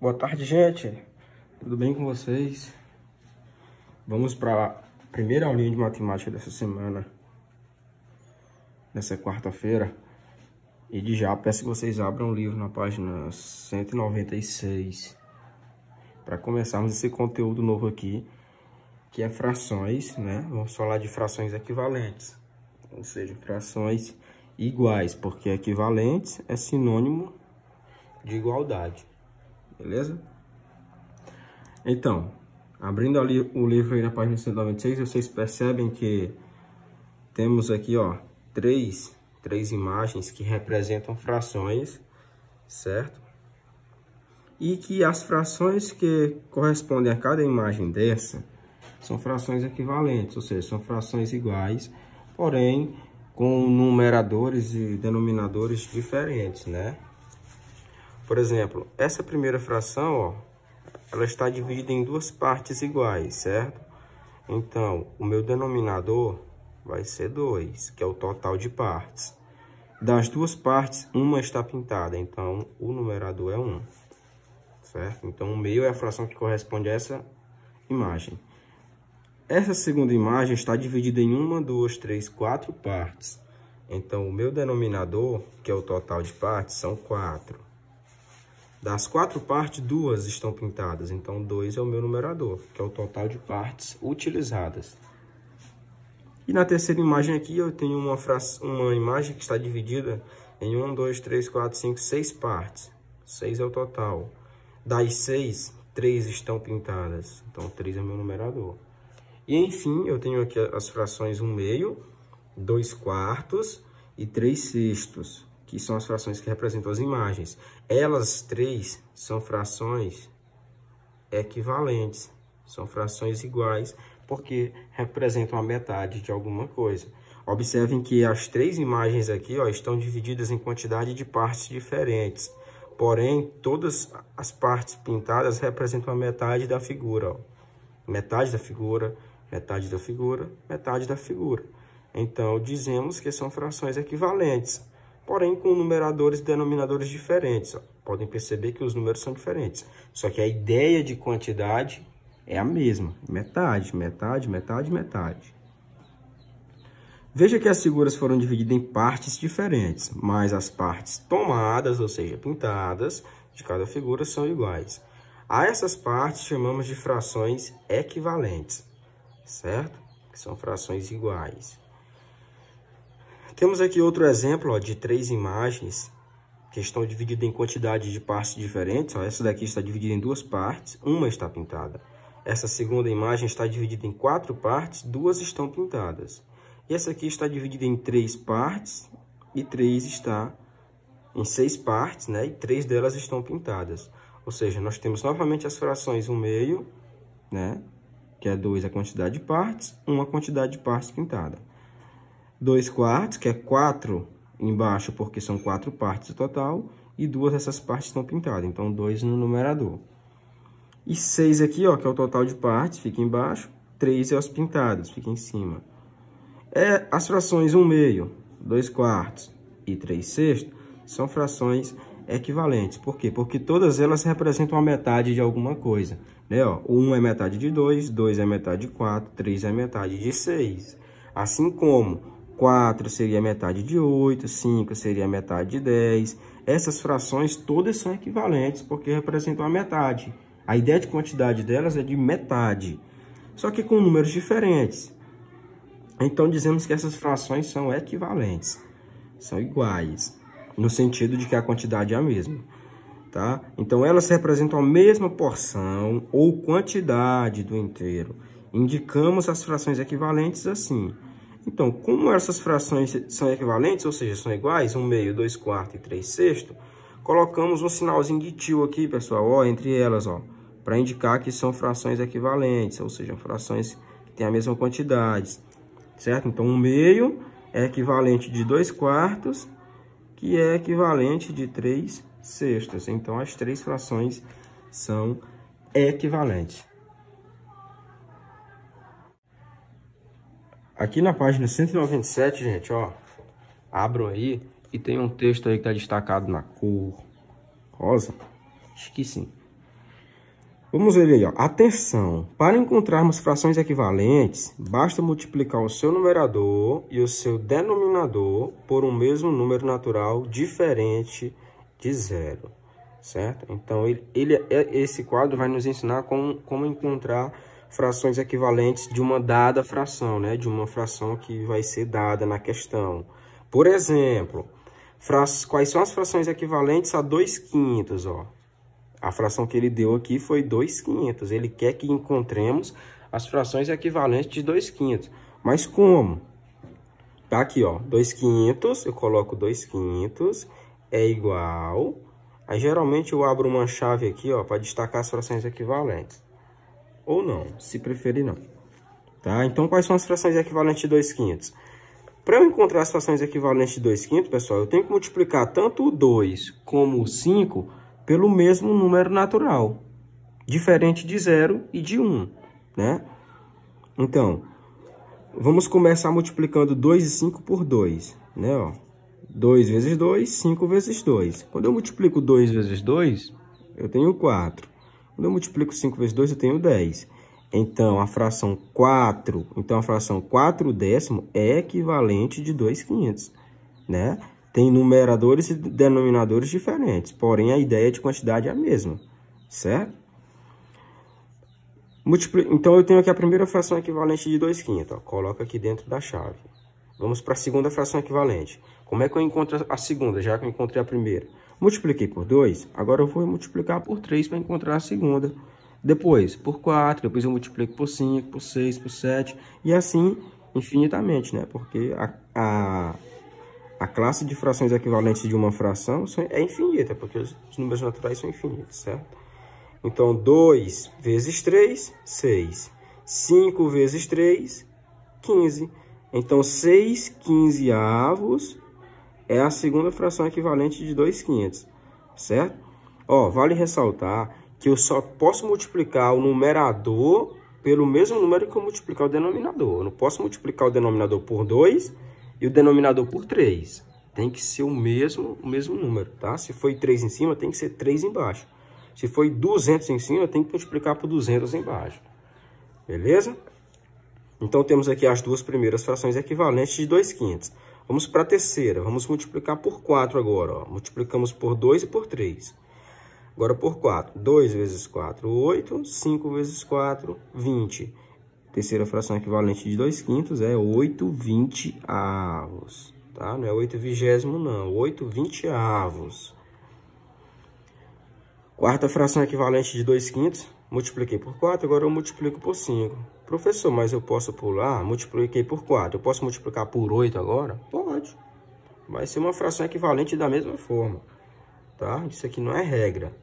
Boa tarde, gente. Tudo bem com vocês? Vamos para a primeira aulinha de matemática dessa semana, dessa quarta-feira. E de já peço que vocês abram o livro na página 196 para começarmos esse conteúdo novo aqui, que é frações, né? Vamos falar de frações equivalentes, ou seja, frações iguais, porque equivalentes é sinônimo de igualdade beleza? Então, abrindo ali o livro aí na página 196, vocês percebem que temos aqui, ó, três, três imagens que representam frações, certo? E que as frações que correspondem a cada imagem dessa são frações equivalentes, ou seja, são frações iguais, porém com numeradores e denominadores diferentes, né? Por exemplo, essa primeira fração, ó, ela está dividida em duas partes iguais, certo? Então, o meu denominador vai ser 2, que é o total de partes. Das duas partes, uma está pintada, então o numerador é 1, um, certo? Então, o meio é a fração que corresponde a essa imagem. Essa segunda imagem está dividida em uma, duas, três, quatro partes. Então, o meu denominador, que é o total de partes, são quatro. Das quatro partes, duas estão pintadas, então 2 é o meu numerador, que é o total de partes utilizadas. E na terceira imagem aqui eu tenho uma, uma imagem que está dividida em 1, 2, 3, 4, 5, 6 partes. 6 é o total. Das 6, 3 estão pintadas, então 3 é meu numerador. E enfim, eu tenho aqui as frações 1 meio, 2 quartos e 3 sextos que são as frações que representam as imagens. Elas três são frações equivalentes, são frações iguais, porque representam a metade de alguma coisa. Observem que as três imagens aqui ó, estão divididas em quantidade de partes diferentes. Porém, todas as partes pintadas representam a metade da figura. Ó. Metade da figura, metade da figura, metade da figura. Então, dizemos que são frações equivalentes porém com numeradores e denominadores diferentes. Ó. Podem perceber que os números são diferentes. Só que a ideia de quantidade é a mesma. Metade, metade, metade, metade. Veja que as figuras foram divididas em partes diferentes, mas as partes tomadas, ou seja, pintadas, de cada figura são iguais. A essas partes chamamos de frações equivalentes, certo? Que são frações iguais. Temos aqui outro exemplo ó, de três imagens que estão divididas em quantidade de partes diferentes. Ó. Essa daqui está dividida em duas partes, uma está pintada. Essa segunda imagem está dividida em quatro partes, duas estão pintadas. E essa aqui está dividida em três partes e três está em seis partes, né? E três delas estão pintadas. Ou seja, nós temos novamente as frações 1 um meio, né? Que é 2 a quantidade de partes, 1 a quantidade de partes pintada. 2 quartos, que é 4 embaixo, porque são 4 partes total, e duas dessas partes estão pintadas, então 2 no numerador. E 6 aqui, ó, que é o total de partes, fica embaixo, 3 é as pintadas, fica em cima. É, as frações 1 meio, 2 quartos e 3 sextos são frações equivalentes. Por quê? Porque todas elas representam a metade de alguma coisa. Né? Ó, 1 é metade de 2, 2 é metade de 4, 3 é metade de 6. Assim como 4 seria metade de 8, 5 seria metade de 10. Essas frações todas são equivalentes porque representam a metade. A ideia de quantidade delas é de metade, só que com números diferentes. Então dizemos que essas frações são equivalentes, são iguais, no sentido de que a quantidade é a mesma. Tá? Então elas representam a mesma porção ou quantidade do inteiro. Indicamos as frações equivalentes assim. Então, como essas frações são equivalentes, ou seja, são iguais, 1 meio, 2 quarto e 3 sexto, colocamos um sinalzinho de tio aqui, pessoal, ó, entre elas, ó, para indicar que são frações equivalentes, ou seja, frações que têm a mesma quantidade, certo? Então, 1 meio é equivalente de 2 quartos, que é equivalente de 3 sextos. Então, as três frações são equivalentes. Aqui na página 197, gente, ó, abro aí e tem um texto aí que tá destacado na cor rosa. Acho que sim. Vamos ver aí, ó. Atenção! Para encontrarmos frações equivalentes, basta multiplicar o seu numerador e o seu denominador por um mesmo número natural diferente de zero, certo? Então, ele, ele, é, esse quadro vai nos ensinar como, como encontrar frações equivalentes de uma dada fração, né? De uma fração que vai ser dada na questão. Por exemplo, quais são as frações equivalentes a 2 quintos, ó? A fração que ele deu aqui foi 2 quintos. Ele quer que encontremos as frações equivalentes de 2 quintos. Mas como? Tá aqui, ó, 2 quintos, eu coloco 2 quintos, é igual... Aí, geralmente, eu abro uma chave aqui, ó, para destacar as frações equivalentes ou não, se preferir não. Tá? Então, quais são as frações equivalentes de 2 quintos? Para eu encontrar as frações equivalentes de 2 quintos, pessoal, eu tenho que multiplicar tanto o 2 como o 5 pelo mesmo número natural, diferente de 0 e de 1, um, né? Então, vamos começar multiplicando 2 e 5 por 2, né? Ó, 2 vezes 2, 5 vezes 2. Quando eu multiplico 2 vezes 2, eu tenho 4. Quando eu multiplico 5 vezes 2, eu tenho 10. Então, a fração 4, então a fração 4 décimo é equivalente de 2,500, né? Tem numeradores e denominadores diferentes, porém a ideia de quantidade é a mesma, certo? Multipli... Então, eu tenho aqui a primeira fração equivalente de quintos. coloca aqui dentro da chave. Vamos para a segunda fração equivalente. Como é que eu encontro a segunda, já que eu encontrei a primeira? Multipliquei por 2, agora eu vou multiplicar por 3 para encontrar a segunda. Depois, por 4, depois eu multiplico por 5, por 6, por 7 e assim infinitamente, né? Porque a, a, a classe de frações equivalentes de uma fração é infinita, porque os, os números naturais são infinitos, certo? Então, 2 vezes 3, 6. 5 vezes 3, 15. Então, 6 quinzeavos é a segunda fração equivalente de 2,500, certo? Ó, vale ressaltar que eu só posso multiplicar o numerador pelo mesmo número que eu multiplicar o denominador. Eu não posso multiplicar o denominador por 2 e o denominador por 3. Tem que ser o mesmo, o mesmo número, tá? Se foi 3 em cima, tem que ser 3 embaixo. Se foi 200 em cima, tem que multiplicar por 200 embaixo. Beleza? Então, temos aqui as duas primeiras frações equivalentes de 2 quintos. Vamos para a terceira, vamos multiplicar por 4 agora. Ó. Multiplicamos por 2 e por 3. Agora por 4. 2 vezes 4, 8. 5 vezes 4, 20. Terceira fração equivalente de 2 quintos é 8 20 avos. Tá? Não é 8 vigésimo, não. 8 20 avos. Quarta fração equivalente de 2 quintos. Multipliquei por 4, agora eu multiplico por 5. Professor, mas eu posso pular? Multipliquei por 4. Eu posso multiplicar por 8 agora? Pode. Vai ser uma fração equivalente da mesma forma. Tá? Isso aqui não é regra.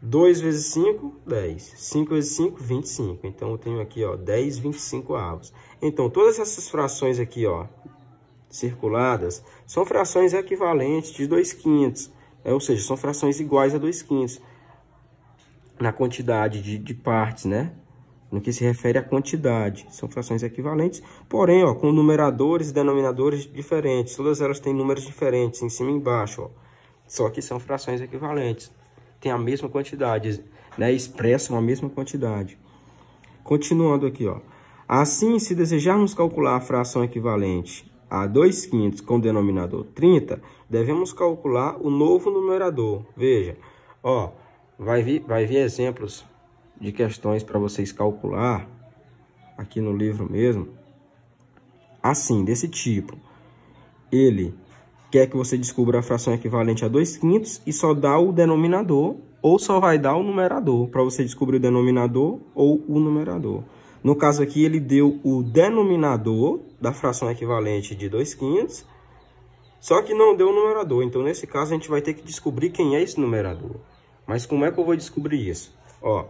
2 vezes 5, 10. 5 vezes 5, 25. Então, eu tenho aqui, ó, 10 25 avos. Então, todas essas frações aqui, ó, circuladas, são frações equivalentes de 2 quintos. É, ou seja, são frações iguais a 2 quintos. Na quantidade de, de partes, né? no que se refere à quantidade. São frações equivalentes, porém, ó, com numeradores e denominadores diferentes. Todas elas têm números diferentes, em cima e embaixo. Ó. Só que são frações equivalentes. Tem a mesma quantidade, né? expressam a mesma quantidade. Continuando aqui, ó. Assim, se desejarmos calcular a fração equivalente a 2 quintos com denominador 30, devemos calcular o novo numerador. Veja, ó, vai vir, vai vir exemplos de questões para vocês calcular aqui no livro mesmo, assim, desse tipo. Ele quer que você descubra a fração equivalente a 2 quintos e só dá o denominador ou só vai dar o numerador, para você descobrir o denominador ou o numerador. No caso aqui, ele deu o denominador da fração equivalente de 2 quintos, só que não deu o numerador. Então, nesse caso, a gente vai ter que descobrir quem é esse numerador. Mas como é que eu vou descobrir isso? Ó,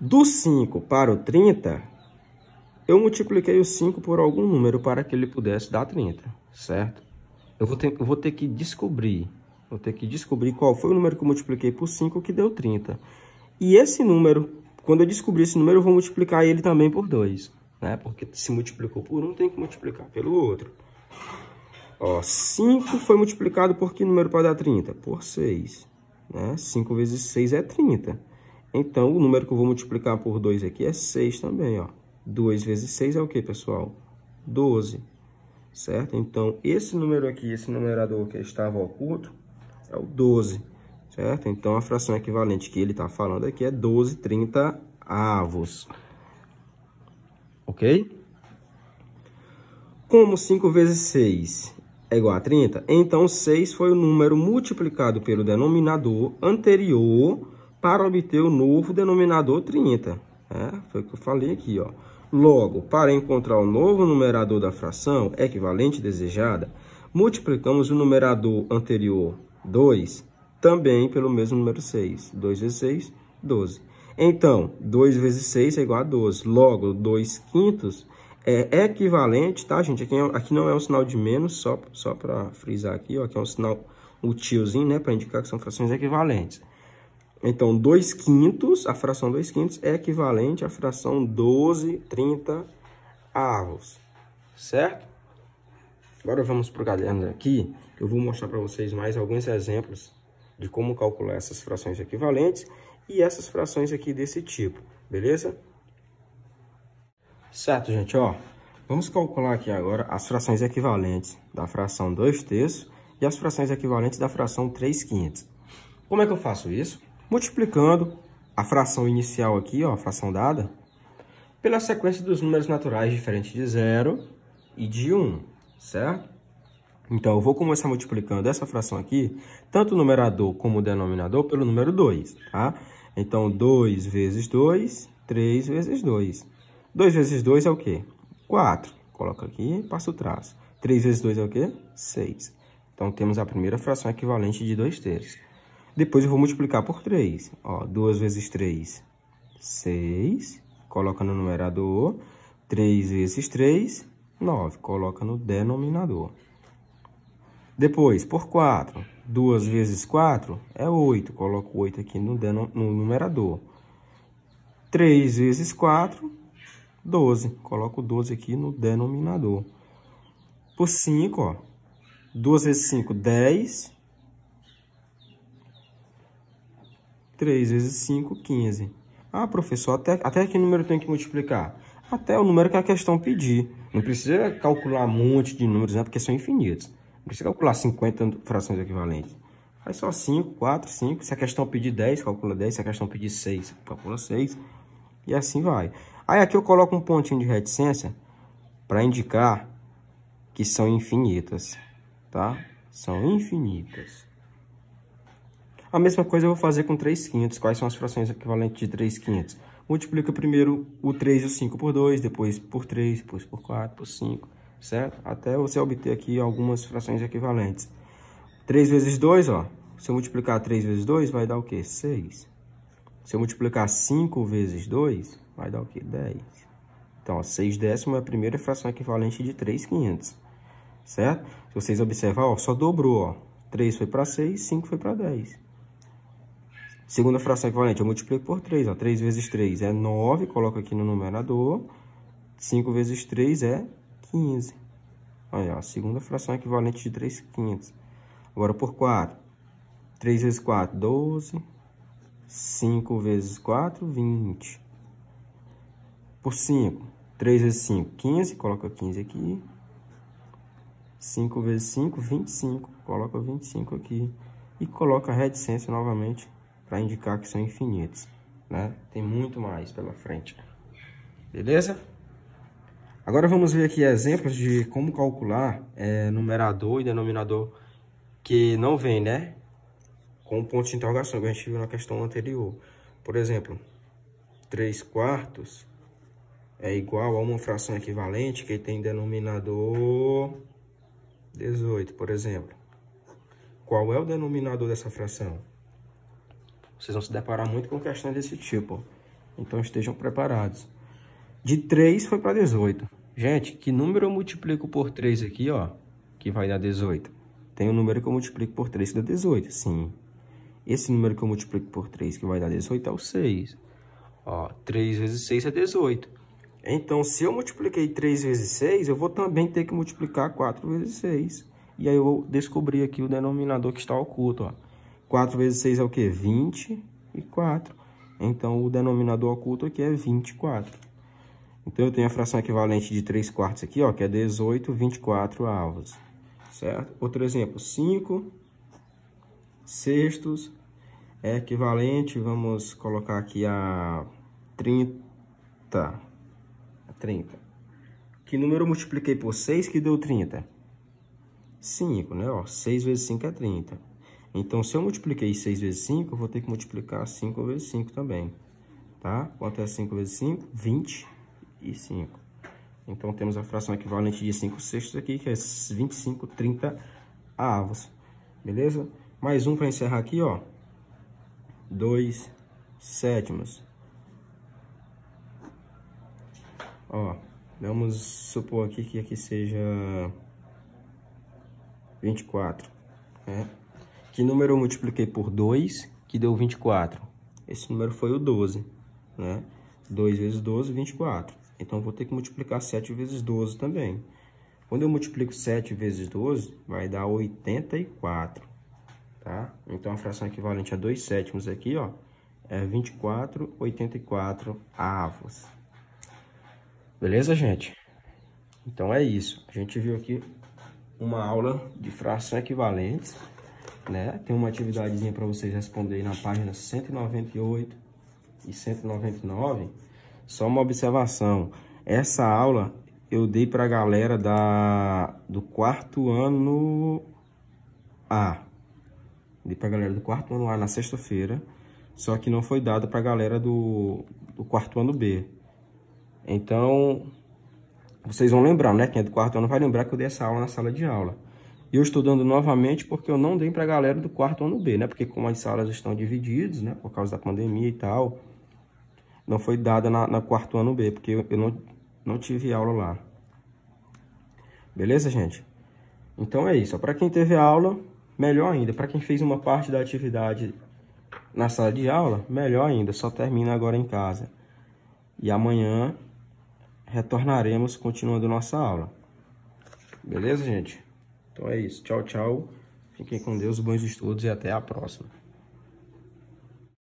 do 5 para o 30, eu multipliquei o 5 por algum número para que ele pudesse dar 30, certo? Eu vou ter, eu vou ter que descobrir, vou ter que descobrir qual foi o número que eu multipliquei por 5 que deu 30. E esse número, quando eu descobrir esse número, eu vou multiplicar ele também por 2, né? Porque se multiplicou por um, tem que multiplicar pelo outro. Ó, 5 foi multiplicado por que número para dar 30? Por 6, né? 5 vezes 6 é 30. Então, o número que eu vou multiplicar por 2 aqui é 6 também, ó. 2 vezes 6 é o que, pessoal? 12, certo? Então, esse número aqui, esse numerador que estava oculto, é o 12, certo? Então, a fração equivalente que ele está falando aqui é 12 30 avos, ok? Como 5 vezes 6 é igual a 30, então 6 foi o número multiplicado pelo denominador anterior para obter o novo denominador 30. É, né? foi o que eu falei aqui, ó. Logo, para encontrar o novo numerador da fração equivalente desejada, multiplicamos o numerador anterior 2 também pelo mesmo número 6. 2 vezes 6, 12. Então, 2 vezes 6 é igual a 12. Logo, 2 quintos é equivalente, tá, gente? Aqui, é aqui não é um sinal de menos, só, só para frisar aqui, ó. Aqui é um sinal, o tiozinho, né? Para indicar que são frações equivalentes. Então, 2 quintos, a fração 2 quintos é equivalente à fração 12 30 avos, certo? Agora vamos para o caderno aqui, eu vou mostrar para vocês mais alguns exemplos de como calcular essas frações equivalentes e essas frações aqui desse tipo, beleza? Certo, gente, ó, vamos calcular aqui agora as frações equivalentes da fração 2 terços e as frações equivalentes da fração 3 quintos. Como é que eu faço isso? multiplicando a fração inicial aqui, ó, a fração dada, pela sequência dos números naturais diferentes de 0 e de 1, um, certo? Então, eu vou começar multiplicando essa fração aqui, tanto o numerador como o denominador, pelo número 2, tá? Então, 2 vezes 2, 3 vezes 2. 2 vezes 2 é o quê? 4. Coloca aqui, e passa o traço. 3 vezes 2 é o quê? 6. Então, temos a primeira fração equivalente de 2 terços. Depois eu vou multiplicar por 3. Ó, 2 vezes 3, 6. Coloca no numerador. 3 vezes 3, 9. Coloca no denominador. Depois, por 4. 2 vezes 4 é 8. Coloco o 8 aqui no, no numerador. 3 vezes 4, 12. Coloco o 12 aqui no denominador. Por 5, ó. 2 vezes 5, 10. 3 vezes 5, 15. Ah, professor, até, até que número tem que multiplicar? Até o número que a questão pedir. Não precisa calcular um monte de números, né? Porque são infinitos. Não precisa calcular 50 frações equivalentes. Faz só 5, 4, 5. Se a questão pedir 10, calcula 10. Se a questão pedir 6, calcula 6. E assim vai. Aí aqui eu coloco um pontinho de reticência para indicar que são infinitas, tá? São infinitas. A mesma coisa eu vou fazer com 3,500. Quais são as frações equivalentes de 3,500? Multiplica primeiro o 3 e o 5 por 2, depois por 3, depois por 4, por 5, certo? Até você obter aqui algumas frações equivalentes. 3 vezes 2, ó. Se eu multiplicar 3 vezes 2, vai dar o quê? 6. Se eu multiplicar 5 vezes 2, vai dar o quê? 10. Então, ó, 6 décimo é a primeira fração equivalente de 3,500, certo? Se vocês observarem, ó, só dobrou, ó. 3 foi para 6, 5 foi para 10. Segunda fração equivalente, eu multiplico por 3, ó. 3 vezes 3 é 9, coloco aqui no numerador. 5 vezes 3 é 15. Aí, ó, segunda fração equivalente de 3 quintos. Agora, por 4. 3 vezes 4, 12. 5 vezes 4, 20. Por 5. 3 vezes 5, 15. Coloca 15 aqui. 5 vezes 5, 25. Coloca 25 aqui. E coloca a reticência novamente para indicar que são infinitos, né? Tem muito mais pela frente. Beleza? Agora vamos ver aqui exemplos de como calcular é, numerador e denominador que não vem, né? Com ponto de interrogação, que a gente viu na questão anterior. Por exemplo, 3 quartos é igual a uma fração equivalente que tem denominador 18, por exemplo. Qual é o denominador dessa fração? Vocês vão se deparar muito com questões desse tipo. Então estejam preparados. De 3 foi para 18. Gente, que número eu multiplico por 3 aqui, ó? Que vai dar 18. Tem um número que eu multiplico por 3 que dá 18, sim. Esse número que eu multiplico por 3 que vai dar 18 é o 6. Ó, 3 vezes 6 é 18. Então, se eu multipliquei 3 vezes 6, eu vou também ter que multiplicar 4 vezes 6. E aí eu vou descobrir aqui o denominador que está oculto, ó. 4 vezes 6 é o quê? 24. Então, o denominador oculto aqui é 24. Então, eu tenho a fração equivalente de 3 quartos aqui, ó, que é 18, 24 avos, certo? Outro exemplo, 5 sextos é equivalente, vamos colocar aqui a 30, 30. Que número eu multipliquei por 6 que deu 30? 5, né? Ó, 6 vezes 5 é 30. Então, se eu multipliquei 6 vezes 5, eu vou ter que multiplicar 5 vezes 5 também, tá? Quanto é 5 vezes 5? 25. Então, temos a fração equivalente de 5 sextos aqui, que é 25, 30 avos, beleza? Mais um para encerrar aqui, ó. 2 sétimos. Ó, vamos supor aqui que aqui seja 24, né? Que número eu multipliquei por 2, que deu 24? Esse número foi o 12, né? 2 vezes 12, 24. Então, eu vou ter que multiplicar 7 vezes 12 também. Quando eu multiplico 7 vezes 12, vai dar 84, tá? Então, a fração equivalente a 2 sétimos aqui, ó, é 24, 84 avos. Beleza, gente? Então, é isso. A gente viu aqui uma aula de fração equivalente, né? Tem uma atividadezinha para vocês responderem na página 198 e 199. Só uma observação. Essa aula eu dei para a galera da, do quarto ano A. Dei para a galera do quarto ano A na sexta-feira. Só que não foi dada para a galera do, do quarto ano B. Então, vocês vão lembrar, né? Quem é do quarto ano vai lembrar que eu dei essa aula na sala de aula eu estou dando novamente porque eu não dei para a galera do quarto ano B, né? Porque como as salas estão divididas, né? Por causa da pandemia e tal, não foi dada na, na quarto ano B, porque eu, eu não, não tive aula lá. Beleza, gente? Então é isso. Para quem teve aula, melhor ainda. Para quem fez uma parte da atividade na sala de aula, melhor ainda. Só termina agora em casa. E amanhã retornaremos continuando nossa aula. Beleza, gente? Então é isso. Tchau, tchau. Fiquem com Deus, bons estudos e até a próxima.